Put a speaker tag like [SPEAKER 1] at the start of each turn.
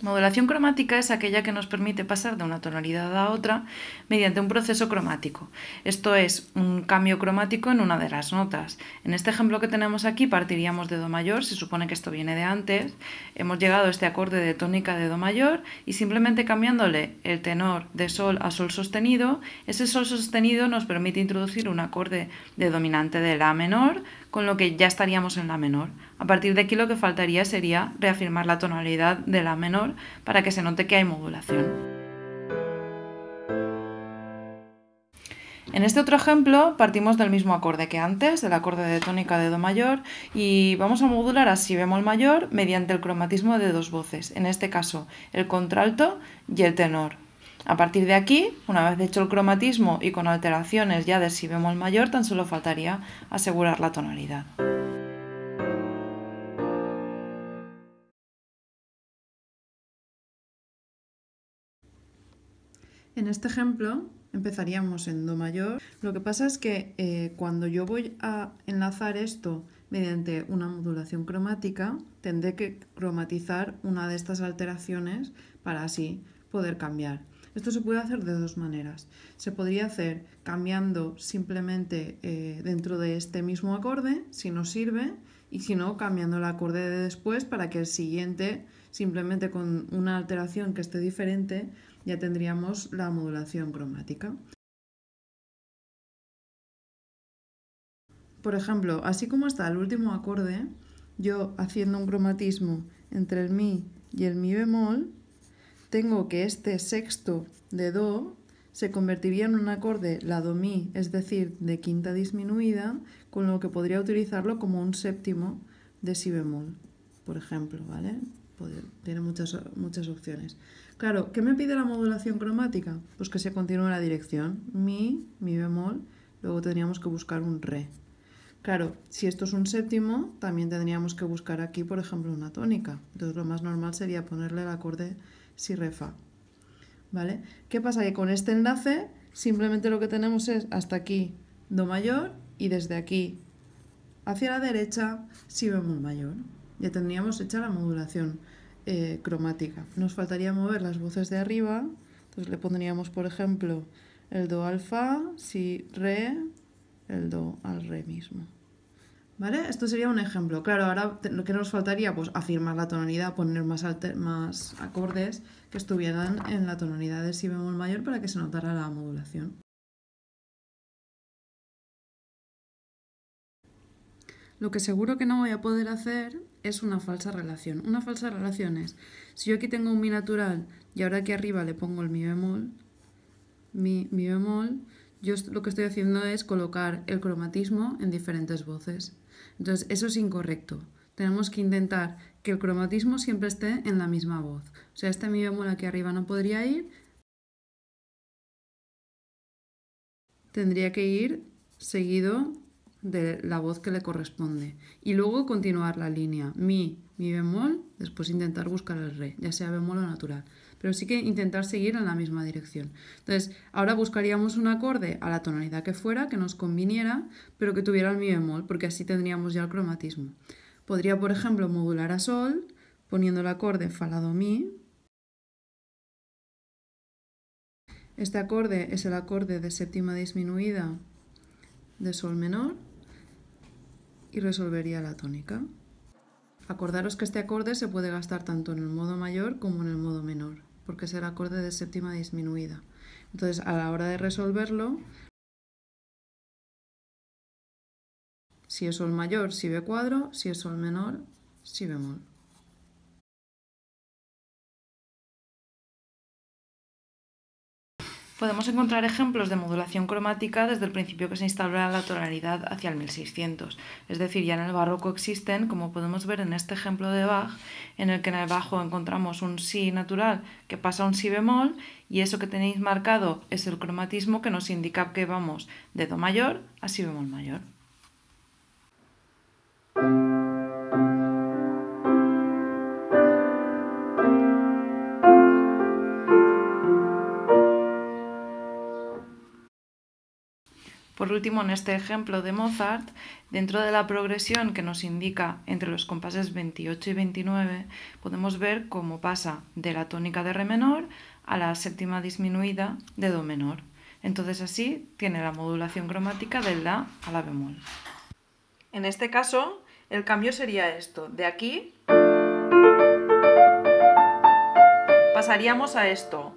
[SPEAKER 1] Modulación cromática es aquella que nos permite pasar de una tonalidad a otra mediante un proceso cromático, esto es, un cambio cromático en una de las notas. En este ejemplo que tenemos aquí partiríamos de Do mayor, se supone que esto viene de antes, hemos llegado a este acorde de tónica de Do mayor y simplemente cambiándole el tenor de Sol a Sol sostenido, ese Sol sostenido nos permite introducir un acorde de dominante de La menor con lo que ya estaríamos en la menor. A partir de aquí lo que faltaría sería reafirmar la tonalidad de la menor para que se note que hay modulación. En este otro ejemplo partimos del mismo acorde que antes, del acorde de tónica de Do mayor, y vamos a modular así Si bemol mayor mediante el cromatismo de dos voces, en este caso el contralto y el tenor. A partir de aquí, una vez hecho el cromatismo y con alteraciones ya de si bemol mayor, tan solo faltaría asegurar la tonalidad. En este ejemplo empezaríamos en Do mayor. Lo que pasa es que eh, cuando yo voy a enlazar esto mediante una modulación cromática, tendré que cromatizar una de estas alteraciones para así poder cambiar. Esto se puede hacer de dos maneras. Se podría hacer cambiando simplemente eh, dentro de este mismo acorde, si nos sirve, y si no, cambiando el acorde de después para que el siguiente, simplemente con una alteración que esté diferente, ya tendríamos la modulación cromática. Por ejemplo, así como está el último acorde, yo haciendo un cromatismo entre el mi y el mi bemol, tengo que este sexto de Do se convertiría en un acorde la do mi, es decir, de quinta disminuida, con lo que podría utilizarlo como un séptimo de si bemol, por ejemplo, ¿vale? tiene muchas, muchas opciones. Claro, ¿qué me pide la modulación cromática? Pues que se continúe la dirección mi, mi bemol, luego tendríamos que buscar un re. Claro, si esto es un séptimo, también tendríamos que buscar aquí, por ejemplo, una tónica. Entonces lo más normal sería ponerle el acorde si refa, ¿Vale? ¿Qué pasa? Que con este enlace simplemente lo que tenemos es hasta aquí do mayor y desde aquí hacia la derecha si bemol mayor. Ya tendríamos hecha la modulación eh, cromática. Nos faltaría mover las voces de arriba, entonces le pondríamos por ejemplo el do alfa, si re, el do al re mismo. Esto sería un ejemplo. Claro, ahora lo que nos faltaría, pues afirmar la tonalidad, poner más, más acordes que estuvieran en la tonalidad de si bemol mayor para que se notara la modulación. Lo que seguro que no voy a poder hacer es una falsa relación. Una falsa relación es, si yo aquí tengo un mi natural y ahora aquí arriba le pongo el mi bemol, mi, mi bemol, yo lo que estoy haciendo es colocar el cromatismo en diferentes voces. Entonces, eso es incorrecto. Tenemos que intentar que el cromatismo siempre esté en la misma voz. O sea, este mi bemol aquí arriba no podría ir. Tendría que ir seguido de la voz que le corresponde. Y luego continuar la línea. Mi, mi bemol, después intentar buscar el re, ya sea bemol o natural pero sí que intentar seguir en la misma dirección. Entonces, ahora buscaríamos un acorde a la tonalidad que fuera, que nos conviniera, pero que tuviera el mi bemol, porque así tendríamos ya el cromatismo. Podría, por ejemplo, modular a sol, poniendo el acorde falado mi. Este acorde es el acorde de séptima disminuida de sol menor y resolvería la tónica. Acordaros que este acorde se puede gastar tanto en el modo mayor como en el modo menor porque es el acorde de séptima disminuida. Entonces, a la hora de resolverlo, si es sol mayor, si B cuadro, si es sol menor, si bemol. Podemos encontrar ejemplos de modulación cromática desde el principio que se instaura la tonalidad hacia el 1600, es decir, ya en el barroco existen, como podemos ver en este ejemplo de Bach, en el que en el bajo encontramos un si natural que pasa a un si bemol y eso que tenéis marcado es el cromatismo que nos indica que vamos de do mayor a si bemol mayor. Por último, en este ejemplo de Mozart, dentro de la progresión que nos indica entre los compases 28 y 29, podemos ver cómo pasa de la tónica de re menor a la séptima disminuida de do menor. Entonces así tiene la modulación cromática del la a la bemol. En este caso, el cambio sería esto, de aquí pasaríamos a esto.